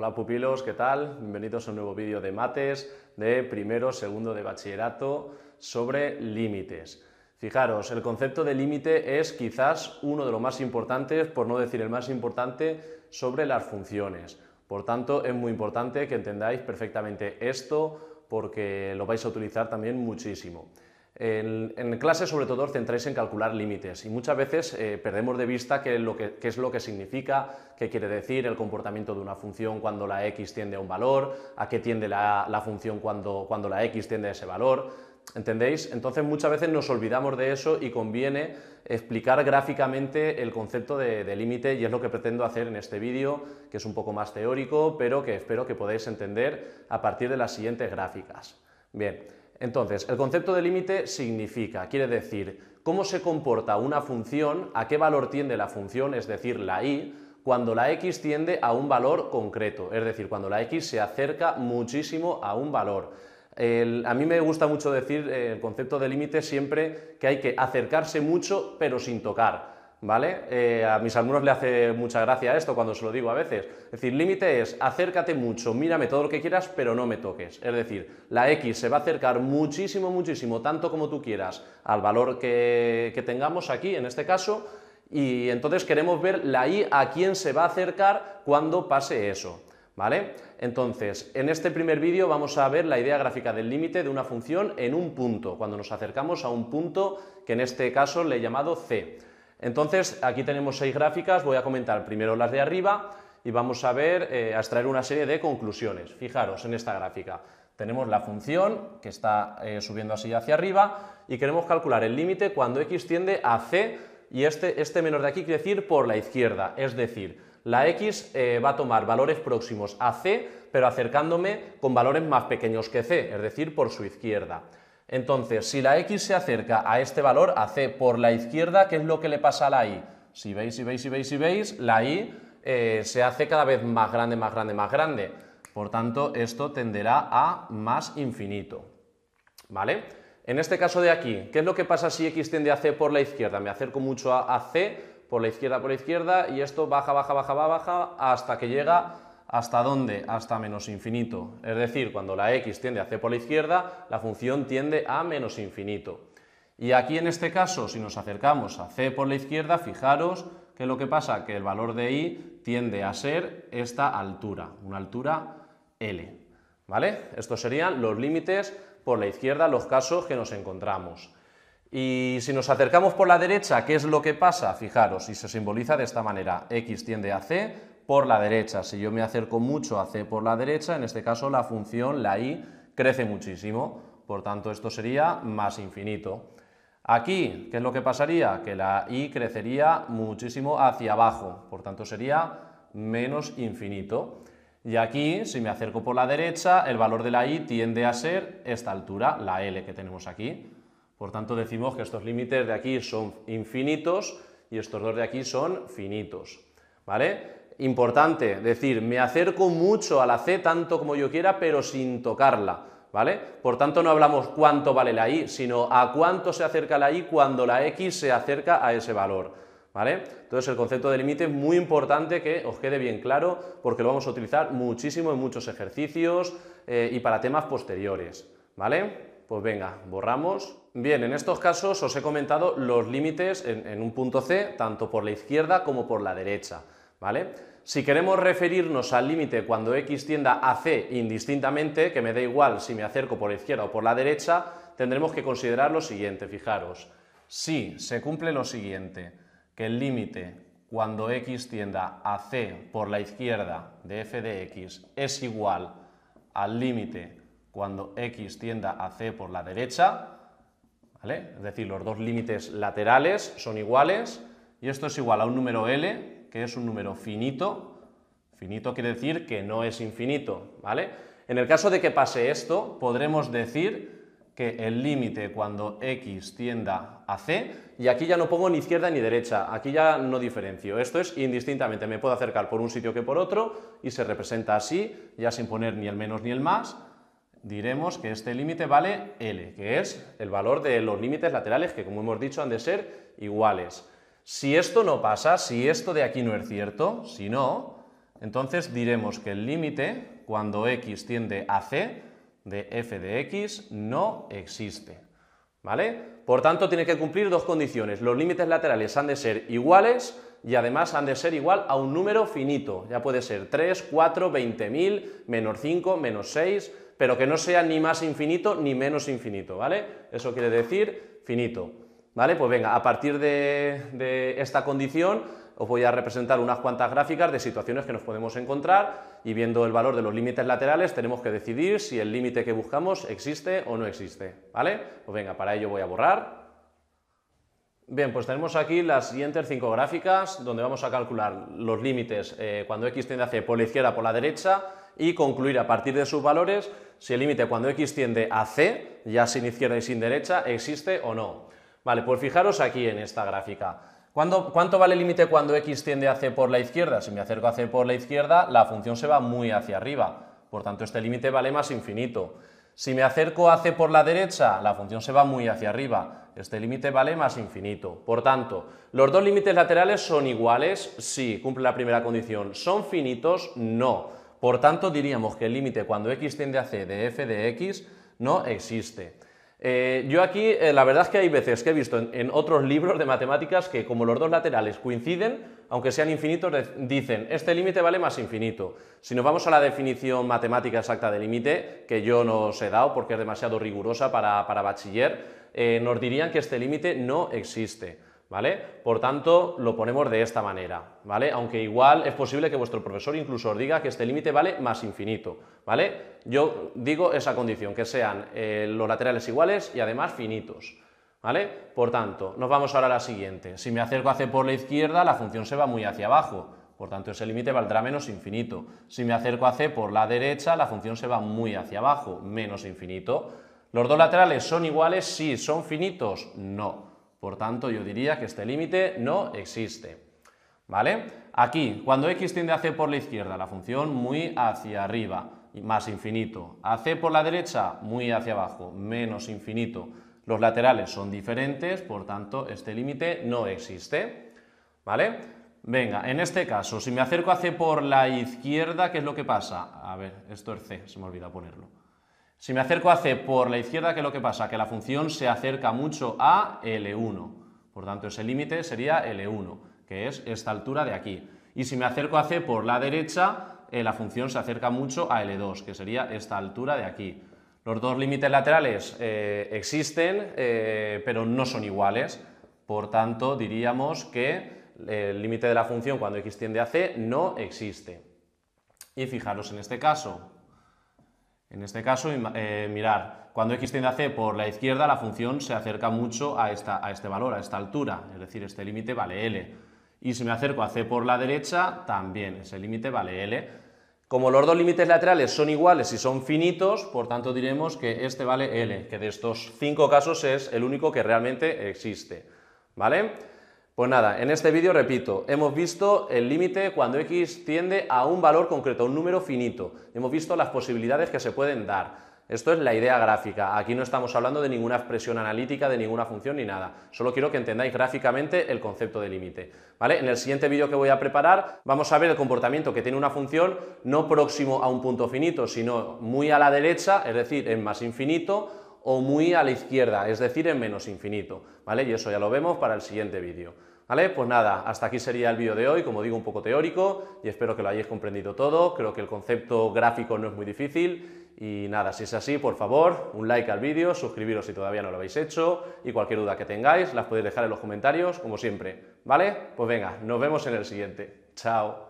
Hola pupilos, ¿qué tal? Bienvenidos a un nuevo vídeo de mates de primero, segundo de bachillerato sobre límites. Fijaros, el concepto de límite es quizás uno de los más importantes, por no decir el más importante, sobre las funciones. Por tanto, es muy importante que entendáis perfectamente esto porque lo vais a utilizar también muchísimo. En, clase, sobre todo, os centráis en calcular límites y muchas veces eh, perdemos de vista qué, que, es lo que significa, qué quiere decir el comportamiento de una función cuando la x tiende a un valor, a qué tiende la, función cuando, cuando la x tiende a ese valor. ¿Entendéis? Entonces muchas veces nos olvidamos de eso y conviene explicar gráficamente el concepto de, de límite y es lo que pretendo hacer en este vídeo, que es un poco más teórico, pero que espero que podáis entender a partir de las siguientes gráficas. Bien, entonces, el concepto de límite significa, quiere decir, cómo se comporta una función, a qué valor tiende la función, es decir, la y, cuando la x tiende a un valor concreto, es decir, cuando la x se acerca muchísimo a un valor. a mí me gusta mucho decir eh, el concepto de límite siempre que hay que acercarse mucho pero sin tocar. ¿vale? Eh, a mis alumnos le hace mucha gracia esto cuando se lo digo a veces. Es decir, límite es acércate mucho, mírame todo lo que quieras, pero no me toques. Es decir, la X se va a acercar muchísimo, muchísimo, tanto como tú quieras, al valor que, que tengamos aquí, en este caso, y entonces queremos ver la Y a quién se va a acercar cuando pase eso. ¿Vale? Entonces, en este primer vídeo vamos a ver la idea gráfica del límite de una función en un punto, cuando nos acercamos a un punto que en este caso le he llamado C. Entonces, aquí tenemos seis gráficas, voy a comentar primero las de arriba y vamos a ver, eh, a extraer una serie de conclusiones. Fijaros en esta gráfica. Tenemos la función que está eh, subiendo así hacia arriba y queremos calcular el límite cuando x tiende a c y este, este menor de aquí quiere decir por la izquierda, es decir, la x eh, va a tomar valores próximos a c, pero acercándome con valores más pequeños que c, es decir, por su izquierda. Entonces, si la X se acerca a este valor, a C por la izquierda, ¿qué es lo que le pasa a la Y? Si veis, si veis, si veis, si veis, la Y eh, se hace cada vez más grande, más grande, más grande. Por tanto, esto tenderá a más infinito. ¿Vale? En este caso de aquí, ¿qué es lo que pasa si x tiende a c por la izquierda? Me acerco mucho a, a c, por la izquierda, por la izquierda, y esto baja, baja, baja, baja, baja, hasta que llega ¿Hasta dónde? Hasta menos infinito. Es decir, cuando la x tiende a c por la izquierda, la función tiende a menos infinito. Y aquí en este caso, si nos acercamos a c por la izquierda, fijaros que lo que pasa que el valor de y tiende a ser esta altura, una altura L. ¿Vale? Estos serían los límites por la izquierda, los casos que nos encontramos. Y si nos acercamos por la derecha, ¿qué es lo que pasa? Fijaros, y se simboliza de esta manera, x tiende a c por la derecha. Si yo me acerco mucho a C por la derecha, en este caso la función, la i, crece muchísimo. Por tanto, esto sería más infinito. Aquí, ¿qué es lo que pasaría? Que la i crecería muchísimo hacia abajo, por tanto sería menos infinito. Y aquí, si me acerco por la derecha, el valor de la i tiende a ser esta altura, la l que tenemos aquí. Por tanto, decimos que estos límites de aquí son infinitos y estos dos de aquí son finitos. ¿Vale? importante, decir, me acerco mucho a la C tanto como yo quiera, pero sin tocarla, ¿vale? Por tanto, no hablamos cuánto vale la Y, sino a cuánto se acerca la Y cuando la X se acerca a ese valor, ¿vale? Entonces, el concepto de límite es muy importante que os quede bien claro porque lo vamos a utilizar muchísimo en muchos ejercicios eh, y para temas posteriores, ¿vale? Pues venga, borramos. Bien, en estos casos os he comentado los límites en, un punto C, tanto por la izquierda como por la derecha, ¿vale? Si queremos referirnos al límite cuando x tienda a c indistintamente, que me da igual si me acerco por la izquierda o por la derecha, tendremos que considerar lo siguiente, fijaros. Si se cumple lo siguiente, que el límite cuando x tienda a c por la izquierda de f de x es igual al límite cuando x tienda a c por la derecha, ¿vale? es decir, los dos límites laterales son iguales, y esto es igual a un número L que es un número finito. Finito quiere decir que no es infinito, ¿vale? En el caso de que pase esto, podremos decir que el límite cuando x tienda a c, y aquí ya no pongo ni izquierda ni derecha, aquí ya no diferencio, esto es indistintamente, me puedo acercar por un sitio que por otro, y se representa así, ya sin poner ni el menos ni el más, diremos que este límite vale L, que es el valor de los límites laterales que, como hemos dicho, han de ser iguales. Si esto no pasa, si esto de aquí no es cierto, si no, entonces diremos que el límite, cuando x tiende a c, de f de x, no existe. ¿Vale? Por tanto, tiene que cumplir dos condiciones. Los límites laterales han de ser iguales y además han de ser igual a un número finito. Ya puede ser 3, 4, 20.000, menos 5, menos 6, pero que no sea ni más infinito ni menos infinito, ¿vale? Eso quiere decir finito. Pues venga, a partir de, esta condición os voy a representar unas cuantas gráficas de situaciones que nos podemos encontrar y viendo el valor de los límites laterales tenemos que decidir si el límite que buscamos existe o no existe, ¿vale? Pues venga, para ello voy a borrar. Bien, pues tenemos aquí las siguientes cinco gráficas donde vamos a calcular los límites eh, cuando x tiende c por la izquierda por la derecha y concluir a partir de sus valores si el límite cuando x tiende a c, ya sin izquierda y sin derecha, existe o no. Vale, pues fijaros aquí en esta gráfica. ¿Cuánto vale el límite cuando x tiende a c por la izquierda? Si me acerco a c por la izquierda, la función se va muy hacia arriba. Por tanto, este límite vale más infinito. Si me acerco a c por la derecha, la función se va muy hacia arriba. Este límite vale más infinito. Por tanto, ¿los dos límites laterales son iguales? Sí, cumple la primera condición. ¿Son finitos? No. Por tanto, diríamos que el límite cuando x tiende a c de f de x no existe. Eh, yo aquí, eh, la verdad es que hay veces que he visto en, otros libros de matemáticas que como los dos laterales coinciden, aunque sean infinitos, dicen este límite vale más infinito. Si nos vamos a la definición matemática exacta de límite, que yo no os he dado porque es demasiado rigurosa para, bachiller, eh, nos dirían que este límite no existe. ¿vale? Por tanto, lo ponemos de esta manera, ¿vale? Aunque igual es posible que vuestro profesor incluso os diga que este límite vale más infinito, ¿vale? Yo digo esa condición, que sean eh, los laterales iguales y además finitos, ¿vale? Por tanto, nos vamos ahora a la siguiente. Si me acerco a c por la izquierda, la función se va muy hacia abajo, por tanto ese límite valdrá menos infinito. Si me acerco a c por la derecha, la función se va muy hacia abajo, menos infinito. ¿Los dos laterales son iguales? Sí. ¿Son finitos? No. Por tanto, yo diría que este límite no existe. ¿Vale? Aquí, cuando x tiende a c por la izquierda, la función muy hacia arriba, más infinito. A c por la derecha, muy hacia abajo, menos infinito. Los laterales son diferentes, por tanto, este límite no existe. ¿Vale? Venga, en este caso, si me acerco a C por la izquierda, ¿qué es lo que pasa? A ver, esto es C, se me olvida ponerlo. Si me acerco a C por la izquierda, ¿qué es lo que pasa? Que la función se acerca mucho a L1. Por tanto, ese límite sería L1, que es esta altura de aquí. Y si me acerco a C por la derecha, eh, la función se acerca mucho a L2, que sería esta altura de aquí. Los dos límites laterales eh, existen, eh, pero no son iguales. Por tanto, diríamos que el límite de la función cuando x tiende a c no existe. Y fijaros en este caso, en este caso, eh, mirar, cuando x tiende a c por la izquierda, la función se acerca mucho a, esta, a este valor, a esta altura, es decir, este límite vale L. Y si me acerco a c por la derecha, también ese límite vale L. Como los dos límites laterales son iguales y son finitos, por tanto diremos que este vale L, que de estos cinco casos es el único que realmente existe. ¿Vale? Pues nada, en este vídeo, repito, hemos visto el límite cuando x tiende a un valor concreto, a un número finito. Hemos visto las posibilidades que se pueden dar. Esto es la idea gráfica. Aquí no estamos hablando de ninguna expresión analítica, de ninguna función ni nada. Solo quiero que entendáis gráficamente el concepto de límite. En el siguiente vídeo que voy a preparar vamos a ver el comportamiento que tiene una función no próximo a un punto finito, sino muy a la derecha, es decir, en más infinito, o muy a la izquierda, es decir, en menos infinito. ¿Vale? Y eso ya lo vemos para el siguiente vídeo. ¿Vale? Pues nada, hasta aquí sería el vídeo de hoy, como digo, un poco teórico y espero que lo hayáis comprendido todo. Creo que el concepto gráfico no es muy difícil y nada, si es así, por favor, un like al vídeo, suscribiros si todavía no lo habéis hecho y cualquier duda que tengáis las podéis dejar en los comentarios, como siempre. ¿Vale? Pues venga, nos vemos en el siguiente. Chao.